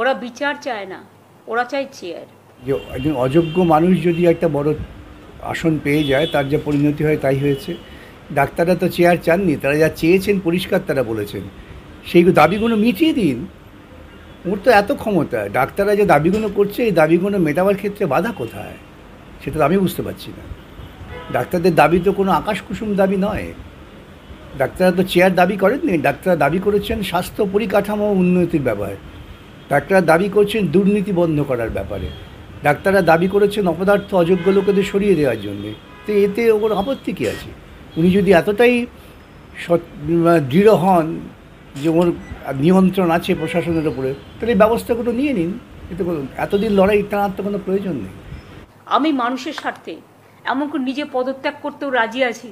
ওরা বিচার চায় না ওরা চায় চেয়ার যে একজন অযোগ্য মানুষ যদি একটা বড় আসন পেয়ে যায় তার যা পরিণতি হয় তাই হয়েছে ডাক্তাররা তো চেয়ার চাননি তারা যা চেয়েছেন পরিষ্কার তারা বলেছেন সেই দাবিগুলো মিটিয়ে দিন ওর তো এত ক্ষমতা ডাক্তাররা যে দাবিগুলো করছে এই দাবিগুলো মেটাবার ক্ষেত্রে বাধা কোথায় সেটা আমি বুঝতে পারছি না ডাক্তারদের দাবি তো কোনো আকাশ কুসুম দাবি নয় ডাক্তাররা তো চেয়ার দাবি করেননি ডাক্তাররা দাবি করেছেন স্বাস্থ্য পরিকাঠামো উন্নতির ব্যাপারে ডাক্তাররা দাবি করছেন দুর্নীতি বন্ধ করার ব্যাপারে ডাক্তাররা দাবি করেছেন অপদার্থ অযোগ্য লোকেদের সরিয়ে দেওয়ার জন্যে তো এতে ওর আপত্তি কী আছে উনি যদি এতটাই মানে দৃঢ় হন যে ওর নিয়ন্ত্রণ আছে প্রশাসনের উপরে তাহলে এই ব্যবস্থাগুলো নিয়ে নিন এতে এতদিন লড়াই টানার তো কোনো প্রয়োজন নেই আমি মানুষের স্বার্থে এমনকি নিজে পদত্যাগ করতেও রাজি আছি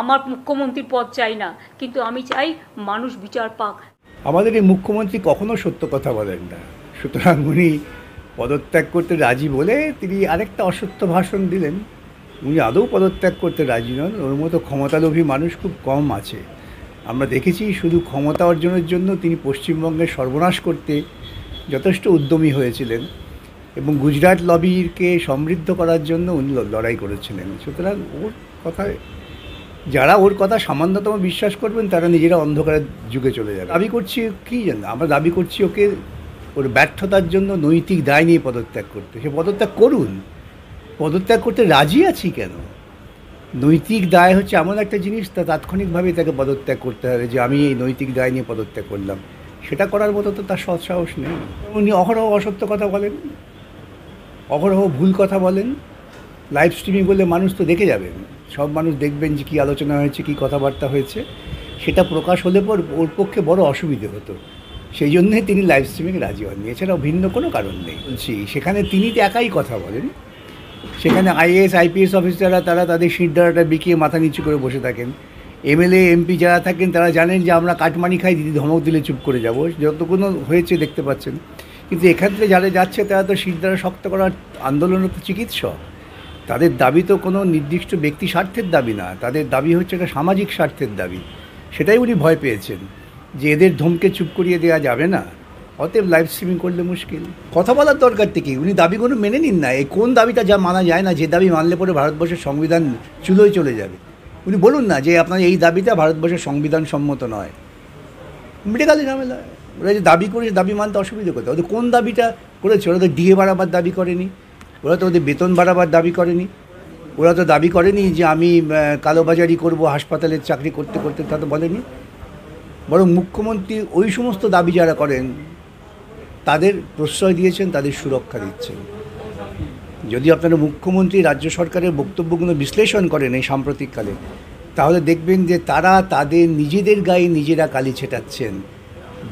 আমার মুখ্যমন্ত্রীর পদ চাই না কিন্তু আমি চাই মানুষ বিচার পাক আমাদের এই মুখ্যমন্ত্রী কখনো সত্য কথা বলেন না সুতরাং উনি পদত্যাগ করতে রাজি বলে তিনি আরেকটা অসত্য ভাষণ দিলেন উনি আদৌ পদত্যাগ করতে রাজি নন ওর মতো ক্ষমতালোভী মানুষ খুব কম আছে আমরা দেখেছি শুধু ক্ষমতা অর্জনের জন্য তিনি পশ্চিমবঙ্গের সর্বনাশ করতে যথেষ্ট উদ্যমী হয়েছিলেন এবং গুজরাট লবিরকে সমৃদ্ধ করার জন্য উনি লড়াই করেছিলেন সুতরাং ওর কথায় যারা ওর কথা সামান্যতম বিশ্বাস করবেন তারা নিজেরা অন্ধকারের যুগে চলে যাবে দাবি করছি কী জানো আমরা দাবি করছি ওকে ওর ব্যর্থতার জন্য নৈতিক দায় নিয়ে পদত্যাগ করতে সে পদত্যাগ করুন পদত্যাগ করতে রাজি আছি কেন নৈতিক দায় হচ্ছে এমন একটা জিনিস তা তাৎক্ষণিকভাবেই তাকে পদত্যাগ করতে হবে যে আমি এই নৈতিক দায় নিয়ে পদত্যাগ করলাম সেটা করার মতো তো তার সৎসাহস নেই উনি অহরহ অসত্য কথা বলেন অহরহ ভুল কথা বলেন লাইভ স্ট্রিমিং বলে মানুষ তো দেখে যাবেন সব মানুষ দেখবেন যে কী আলোচনা হয়েছে কী কথাবার্তা হয়েছে সেটা প্রকাশ হলে পর ওর পক্ষে বড় অসুবিধে হতো সেই জন্যে তিনি লাইভ স্ট্রিমিং রাজি হননি এছাড়াও ভিন্ন কোনো কারণ নেই বলছি সেখানে তিনি তো একাই কথা বলেন সেখানে আইএএস আইপিএস অফিসাররা তারা তাদের শিরদারাটা বিকিয়ে মাথা নিচু করে বসে থাকেন এমএলএ এমপি যারা থাকেন তারা জানেন যে আমরা কাটমানি খাই দিদি ধমক দিলে চুপ করে যাব যতগুলো হয়েছে দেখতে পাচ্ছেন কিন্তু এখান থেকে যারা যাচ্ছে তারা তো শিরদারা শক্ত করার আন্দোলনের তো চিকিৎসক তাদের দাবি তো কোনো নির্দিষ্ট ব্যক্তি স্বার্থের দাবি না তাদের দাবি হচ্ছে একটা সামাজিক স্বার্থের দাবি সেটাই উনি ভয় পেয়েছেন যে এদের ধমকে চুপ করিয়ে দেওয়া যাবে না অতএব লাইভ স্ট্রিমিং করলে মুশকিল কথা বলার দরকার থেকে উনি দাবিগুলো মেনে নিন না এই কোন দাবিটা যা মানা যায় না যে দাবি মানলে পরে ভারতবর্ষের সংবিধান চুলোয় চলে যাবে উনি বলুন না যে আপনার এই দাবিটা ভারতবর্ষের সংবিধান সম্মত নয় মিটে গেলে ঝামেলা ওরা যে দাবি করে দাবি মানতে অসুবিধা করতে ওদের কোন দাবিটা করেছে ওরা তো ডিএ বাড়াবার দাবি করেনি ওরা তো ওদের বেতন বাড়াবার দাবি করেনি ওরা তো দাবি করেনি যে আমি কালোবাজারি করব হাসপাতালের চাকরি করতে করতে তা তো বলেনি বরং মুখ্যমন্ত্রী ওই সমস্ত দাবি যারা করেন তাদের প্রশ্রয় দিয়েছেন তাদের সুরক্ষা দিচ্ছেন যদি আপনারা মুখ্যমন্ত্রী রাজ্য সরকারের বক্তব্যগুলো বিশ্লেষণ করেন এই সাম্প্রতিককালে তাহলে দেখবেন যে তারা তাদের নিজেদের গায়ে নিজেরা কালি ছেটাচ্ছেন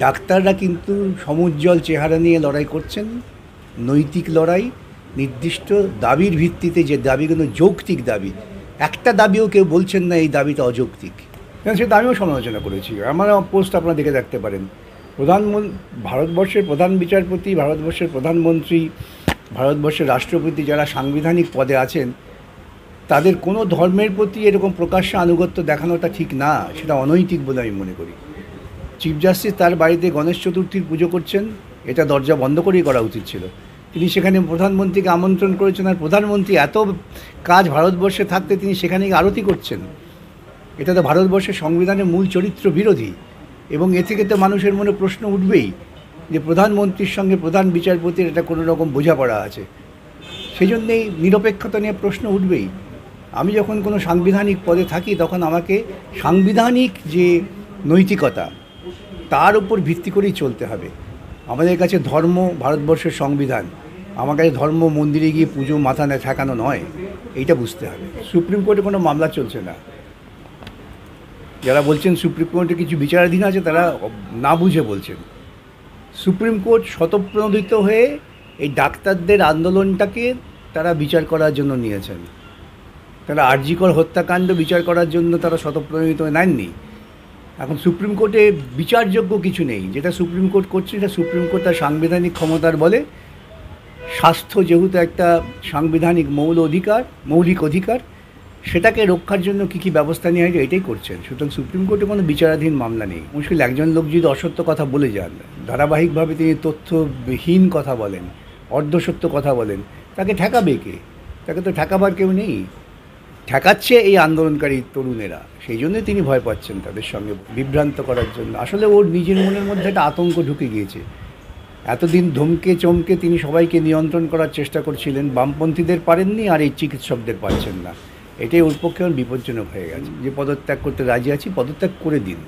ডাক্তাররা কিন্তু সমুজ্জ্বল চেহারা নিয়ে লড়াই করছেন নৈতিক লড়াই নির্দিষ্ট দাবির ভিত্তিতে যে দাবি কিন্তু যৌক্তিক দাবি একটা দাবিও কেউ বলছেন না এই দাবিটা অযৌক্তিক হ্যাঁ, সেটা আমিও সমালোচনা করেছি আমার পোস্ট আপনারা দেখে থাকতে পারেন প্রধানমন্ত্রী ভারতবর্ষের প্রধান বিচারপতি ভারতবর্ষের প্রধানমন্ত্রী ভারতবর্ষের রাষ্ট্রপতি যারা সাংবিধানিক পদে আছেন তাদের কোনো ধর্মের প্রতি এরকম প্রকাশ্যে আনুগত্য দেখানোটা ঠিক না সেটা অনৈতিক বলে আমি মনে করি চিফ জাস্টিস তার বাড়িতে গণেশ চতুর্থীর পুজো করছেন এটা দরজা বন্ধ করেই করা উচিত ছিল তিনি সেখানে প্রধানমন্ত্রীকে আমন্ত্রণ করেছেন আর প্রধানমন্ত্রী এত কাজ ভারতবর্ষে থাকতে তিনি সেখানে আরতি করছেন এটা তো ভারতবর্ষের সংবিধানের মূল চরিত্র বিরোধী এবং এ থেকে তো মানুষের মনে প্রশ্ন উঠবেই যে প্রধানমন্ত্রীর সঙ্গে প্রধান বিচারপতির এটা কোনো রকম বোঝাপড়া আছে সেই জন্যেই নিরপেক্ষতা নিয়ে প্রশ্ন উঠবেই আমি যখন কোনো সাংবিধানিক পদে থাকি তখন আমাকে সাংবিধানিক যে নৈতিকতা তার উপর ভিত্তি করেই চলতে হবে আমাদের কাছে ধর্ম ভারতবর্ষের সংবিধান আমার কাছে ধর্ম মন্দিরে গিয়ে পুজো মাথা না ঠেকানো নয় এইটা বুঝতে হবে সুপ্রিম কোর্টে কোনো মামলা চলছে না যারা বলছেন সুপ্রিম কোর্টে কিছু বিচারাধীন আছে তারা না বুঝে বলছেন সুপ্রিম কোর্ট স্বতঃপ্রণোদিত হয়ে এই ডাক্তারদের আন্দোলনটাকে তারা বিচার করার জন্য নিয়েছেন তারা আর্জিকর হত্যাকাণ্ড বিচার করার জন্য তারা স্বতঃপ্রণোদিত নেননি এখন সুপ্রিম কোর্টে বিচারযোগ্য কিছু নেই যেটা সুপ্রিম কোর্ট করছে সেটা সুপ্রিম কোর্ট তার সাংবিধানিক ক্ষমতার বলে স্বাস্থ্য যেহেতু একটা সাংবিধানিক মৌল অধিকার মৌলিক অধিকার সেটাকে রক্ষার জন্য কী কী ব্যবস্থা নেওয়া হয়েছে এটাই করছেন সুতরাং সুপ্রিম কোর্টে কোনো বিচারাধীন মামলা নেই মুশকিল একজন লোক যদি অসত্য কথা বলে যান ধারাবাহিকভাবে তিনি তথ্যহীন কথা বলেন অর্ধসত্য কথা বলেন তাকে ঠেকাবে কে তাকে তো ঠেকাবার কেউ নেই ঠেকাচ্ছে এই আন্দোলনকারী তরুণেরা সেই জন্যই তিনি ভয় পাচ্ছেন তাদের সঙ্গে বিভ্রান্ত করার জন্য আসলে ওর নিজের মনের মধ্যে একটা আতঙ্ক ঢুকে গিয়েছে এতদিন ধমকে চমকে তিনি সবাইকে নিয়ন্ত্রণ করার চেষ্টা করছিলেন বামপন্থীদের পারেননি আর এই চিকিৎসকদের পারছেন না এটাই ওর পক্ষে আমার বিপজ্জনক হয়ে গেছে যে পদত্যাগ করতে রাজি আছি পদত্যাগ করে দিন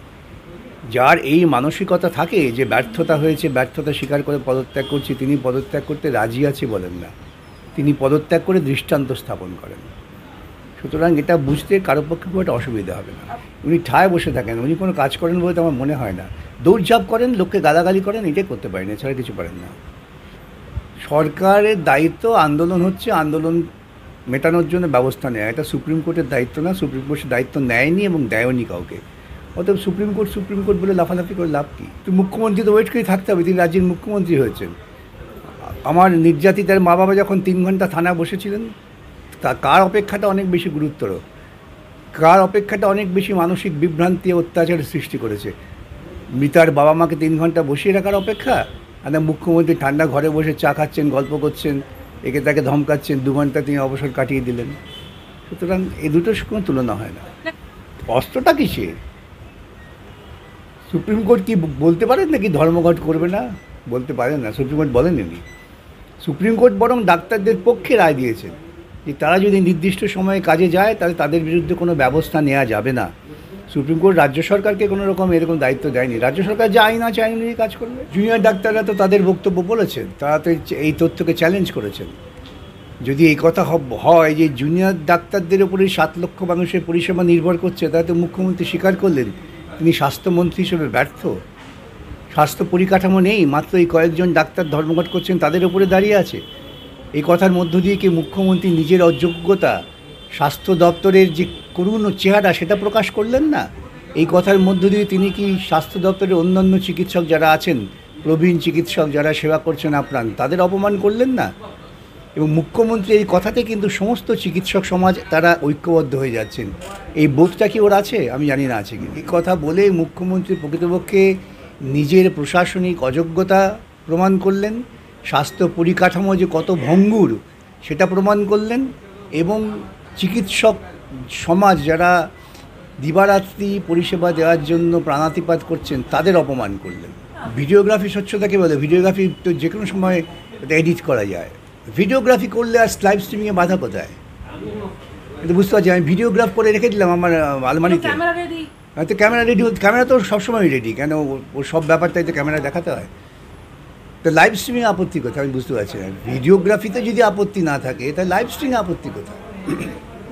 যার এই মানসিকতা থাকে যে ব্যর্থতা হয়েছে ব্যর্থতা স্বীকার করে পদত্যাগ করছি তিনি পদত্যাগ করতে রাজি আছে বলেন না তিনি পদত্যাগ করে দৃষ্টান্ত স্থাপন করেন সুতরাং এটা বুঝতে কারো পক্ষে খুব একটা অসুবিধা হবে না উনি ঠায় বসে থাকেন উনি কোনো কাজ করেন বলে তো আমার মনে হয় না দৌড়ঝাঁপ করেন লোককে গালাগালি করেন এটাই করতে পারেন এছাড়া কিছু পারেন না সরকারের দায়িত্ব আন্দোলন হচ্ছে আন্দোলন মেটানোর জন্য ব্যবস্থা নেয় এটা সুপ্রিম কোর্টের দায়িত্ব না সুপ্রিম কোর্টের দায়িত্ব নেয়নি এবং দেয়নি কাউকে অতএব সুপ্রিম কোর্ট সুপ্রিম কোর্ট বলে লাফালাফি করে লাভ কী তো মুখ্যমন্ত্রী তো ওয়েট করে থাকতে হবে তিনি রাজ্যের মুখ্যমন্ত্রী হয়েছেন আমার নির্যাতিতার মা বাবা যখন তিন ঘন্টা থানা বসেছিলেন তা কার অপেক্ষাটা অনেক বেশি গুরুত্বর কার অপেক্ষাটা অনেক বেশি মানসিক বিভ্রান্তি অত্যাচারের সৃষ্টি করেছে মিতার বাবা মাকে তিন ঘন্টা বসিয়ে রাখার অপেক্ষা আর মুখ্যমন্ত্রী ঠান্ডা ঘরে বসে চা খাচ্ছেন গল্প করছেন একে তাকে ধমকাচ্ছেন দু ঘন্টা তিনি অবসর কাটিয়ে দিলেন সুতরাং এ দুটোর কোনো তুলনা হয় না অস্ত্রটা কিসের সুপ্রিম কোর্ট কি বলতে পারেন নাকি ধর্মঘট করবে না বলতে পারেন না সুপ্রিম কোর্ট বলেন উনি সুপ্রিম কোর্ট বরং ডাক্তারদের পক্ষে রায় দিয়েছেন যে তারা যদি নির্দিষ্ট সময়ে কাজে যায় তাহলে তাদের বিরুদ্ধে কোনো ব্যবস্থা নেওয়া যাবে না সুপ্রিম কোর্ট রাজ্য সরকারকে কোনো রকম এরকম দায়িত্ব দেয়নি রাজ্য সরকার যে আইন আছে আইন কাজ করবে জুনিয়র ডাক্তাররা তো তাদের বক্তব্য বলেছেন তারা তো এই তথ্যকে চ্যালেঞ্জ করেছেন যদি এই কথা হয় যে জুনিয়র ডাক্তারদের উপরে সাত লক্ষ মানুষের পরিষেবা নির্ভর করছে তাতে মুখ্যমন্ত্রী স্বীকার করলেন তিনি স্বাস্থ্যমন্ত্রী হিসেবে ব্যর্থ স্বাস্থ্য পরিকাঠামো নেই মাত্র এই কয়েকজন ডাক্তার ধর্মঘট করছেন তাদের উপরে দাঁড়িয়ে আছে এই কথার মধ্য দিয়ে কি মুখ্যমন্ত্রী নিজের অযোগ্যতা স্বাস্থ্য দপ্তরের যে করুণ চেহারা সেটা প্রকাশ করলেন না এই কথার মধ্য দিয়ে তিনি কি স্বাস্থ্য দপ্তরের অন্যান্য চিকিৎসক যারা আছেন প্রবীণ চিকিৎসক যারা সেবা করছেন আপ্রাণ তাদের অপমান করলেন না এবং মুখ্যমন্ত্রী এই কথাতে কিন্তু সমস্ত চিকিৎসক সমাজ তারা ঐক্যবদ্ধ হয়ে যাচ্ছেন এই বোধটা কি ওর আছে আমি জানি না আছে কি এই কথা বলে মুখ্যমন্ত্রী প্রকৃতপক্ষে নিজের প্রশাসনিক অযোগ্যতা প্রমাণ করলেন স্বাস্থ্য পরিকাঠামো যে কত ভঙ্গুর সেটা প্রমাণ করলেন এবং চিকিৎসক সমাজ যারা দিবারাত্রি পরিষেবা দেওয়ার জন্য প্রাণাতিপাত করছেন তাদের অপমান করলেন ভিডিওগ্রাফি স্বচ্ছতাকে বলে ভিডিওগ্রাফি তো যে কোনো সময় এডিট করা যায় ভিডিওগ্রাফি করলে আর লাইভ স্ট্রিমিংয়ে বাধা কোথায় কিন্তু বুঝতে পারছি আমি ভিডিওগ্রাফ করে রেখে দিলাম আমার আলমারিতে হয়তো ক্যামেরা হ্যাঁ, রেডি ক্যামেরা তো সবসময় রেডি কেন ও সব ব্যাপারটাই তো ক্যামেরা দেখাতে হয় তো লাইভ স্ট্রিমিং আপত্তি কোথায় আমি বুঝতে পারছি না ভিডিওগ্রাফিতে যদি আপত্তি না থাকে তাহলে লাইভ স্ট্রিমিং আপত্তি কোথায়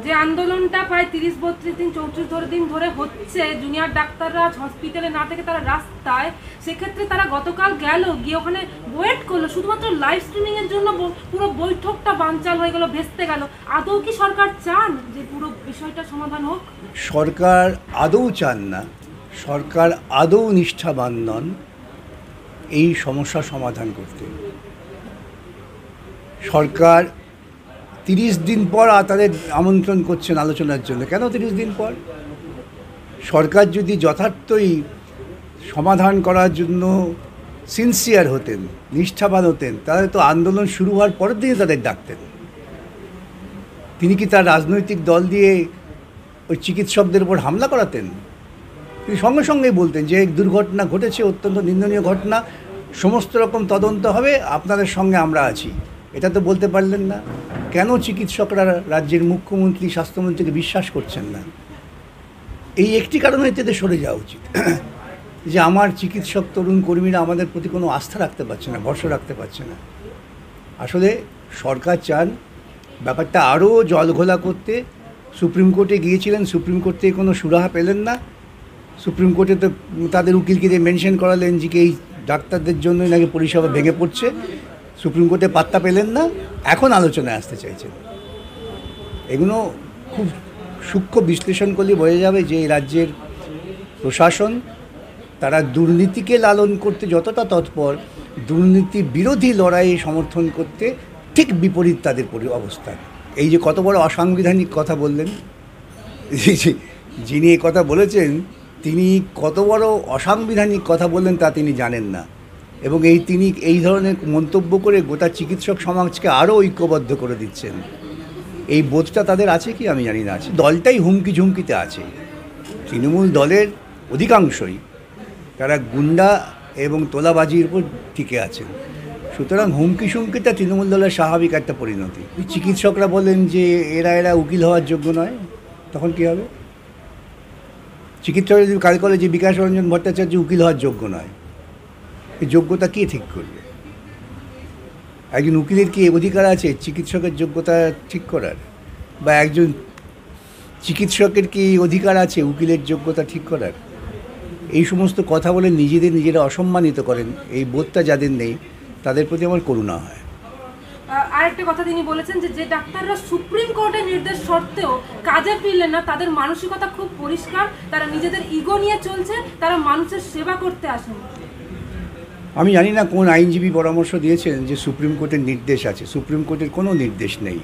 যে আন্দোলনটা প্রায় তিরিশ বত্রিশ দিন চৌত্রিশ ধরে দিন ধরে হচ্ছে জুনিয়র ডাক্তাররা হসপিটালে না থেকে তারা রাস্তায় সেক্ষেত্রে তারা গতকাল গেল গিয়ে ওখানে ওয়েট করলো শুধুমাত্র লাইভ স্ট্রিমিংয়ের জন্য পুরো বৈঠকটা বানচাল হয়ে গেল ভেস্তে গেল আদৌ কি সরকার চান যে পুরো বিষয়টা সমাধান হোক সরকার আদৌ চান না সরকার আদৌ নিষ্ঠাবান নন এই সমস্যা সমাধান করতে সরকার তিরিশ দিন পর তাদের আমন্ত্রণ করছেন আলোচনার জন্য কেন তিরিশ দিন পর সরকার যদি যথার্থই সমাধান করার জন্য সিনসিয়ার হতেন নিষ্ঠাবান হতেন তাহলে তো আন্দোলন শুরু হওয়ার পরের দিনই তাদের ডাকতেন তিনি কি তার রাজনৈতিক দল দিয়ে ওই চিকিৎসকদের উপর হামলা করাতেন তিনি সঙ্গে সঙ্গেই বলতেন যে দুর্ঘটনা ঘটেছে অত্যন্ত নিন্দনীয় ঘটনা সমস্ত রকম তদন্ত হবে আপনাদের সঙ্গে আমরা আছি এটা তো বলতে পারলেন না কেন চিকিৎসকরা রাজ্যের মুখ্যমন্ত্রী স্বাস্থ্যমন্ত্রীকে বিশ্বাস করছেন না এই একটি কারণে এতে সরে যাওয়া উচিত যে আমার চিকিৎসক তরুণ কর্মীরা আমাদের প্রতি কোনো আস্থা রাখতে পারছে না ভরসা রাখতে পারছে না আসলে সরকার চান ব্যাপারটা আরও জলঘোলা করতে সুপ্রিম কোর্টে গিয়েছিলেন সুপ্রিম কোর্ট থেকে কোনো সুরাহা পেলেন না সুপ্রিম কোর্টে তো তাদের উকিলকে দিয়ে মেনশন করালেন যে কি এই ডাক্তারদের জন্যই নাকি পরিষেবা ভেঙে পড়ছে সুপ্রিম কোর্টে পাত্তা পেলেন না এখন আলোচনায় আসতে চাইছেন এগুলো খুব সূক্ষ্ম বিশ্লেষণ করলে বোঝা যাবে যে এই রাজ্যের প্রশাসন তারা দুর্নীতিকে লালন করতে যতটা তৎপর দুর্নীতি বিরোধী লড়াইয়ে সমর্থন করতে ঠিক বিপরীত তাদের পরি অবস্থান এই যে কত বড় অসাংবিধানিক কথা বললেন যিনি এ কথা বলেছেন তিনি কত বড় অসাংবিধানিক কথা বললেন তা তিনি জানেন না এবং এই তিনি এই ধরনের মন্তব্য করে গোটা চিকিৎসক সমাজকে আরও ঐক্যবদ্ধ করে দিচ্ছেন এই বোধটা তাদের আছে কি আমি জানি না আছে দলটাই হুমকি ঝুমকিতে আছে তৃণমূল দলের অধিকাংশই তারা গুন্ডা এবং তোলাবাজির উপর টিকে আছেন সুতরাং হুমকি সুমকিটা তৃণমূল দলের স্বাভাবিক একটা পরিণতি চিকিৎসকরা বলেন যে এরা এরা উকিল হওয়ার যোগ্য নয় তখন কি হবে চিকিৎসক যদি কাল কলে যে বিকাশ রঞ্জন ভট্টাচার্য উকিল হওয়ার যোগ্য নয় এই যোগ্যতা কে ঠিক করবে একজন উকিলের কি অধিকার আছে চিকিৎসকের যোগ্যতা ঠিক করার বা একজন চিকিৎসকের কি অধিকার আছে উকিলের যোগ্যতা ঠিক করার এই সমস্ত কথা বলে নিজেদের নিজেরা অসম্মানিত করেন এই বোধটা যাদের নেই তাদের প্রতি আমার করুণা হয় আরেকটা কথা তিনি বলেছেন যে যে ডাক্তাররা সুপ্রিম কোর্টের নির্দেশ সত্ত্বেও কাজে ফিরলেন না তাদের মানসিকতা খুব পরিষ্কার তারা নিজেদের ইগো নিয়ে চলছে তারা মানুষের সেবা করতে আসেন আমি জানি না কোন আইনজীবী পরামর্শ দিয়েছেন যে সুপ্রিম কোর্টের নির্দেশ আছে সুপ্রিম কোর্টের কোনো নির্দেশ নেই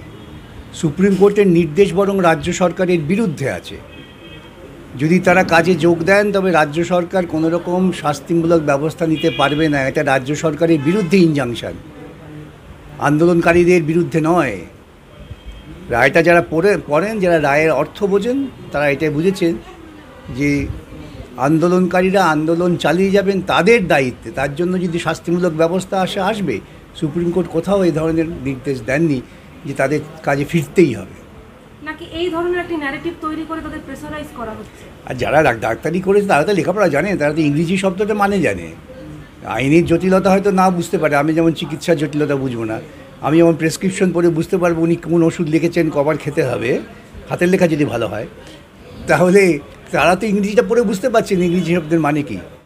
সুপ্রিম কোর্টের নির্দেশ বরং রাজ্য সরকারের বিরুদ্ধে আছে যদি তারা কাজে যোগ দেন তবে রাজ্য সরকার কোনো রকম শাস্তিমূলক ব্যবস্থা নিতে পারবে না এটা রাজ্য সরকারের বিরুদ্ধে ইনজাংশন আন্দোলনকারীদের বিরুদ্ধে নয় রায়টা যারা পড়ে পড়েন যারা রায়ের অর্থ বোঝেন তারা এটাই বুঝেছেন যে আন্দোলনকারীরা আন্দোলন চালিয়ে যাবেন তাদের দায়িত্বে তার জন্য যদি শাস্তিমূলক ব্যবস্থা আসে আসবে সুপ্রিম কোর্ট কোথাও এই ধরনের নির্দেশ দেননি যে তাদের কাজে ফিরতেই হবে আর যারা ডাক্তারি করেছে তারা তো লেখাপড়া জানে তারা তো ইংরেজি শব্দটা মানে জানে আইনের জটিলতা হয়তো না বুঝতে পারে আমি যেমন চিকিৎসার জটিলতা বুঝবো না আমি যেমন প্রেসক্রিপশন পড়ে বুঝতে পারবো উনি কোন ওষুধ লিখেছেন কবার খেতে হবে হাতের লেখা যদি ভালো হয় তাহলে তারা তো ইংরেজিটা পড়ে বুঝতে পারছেন ইংরেজি শব্দের মানে কি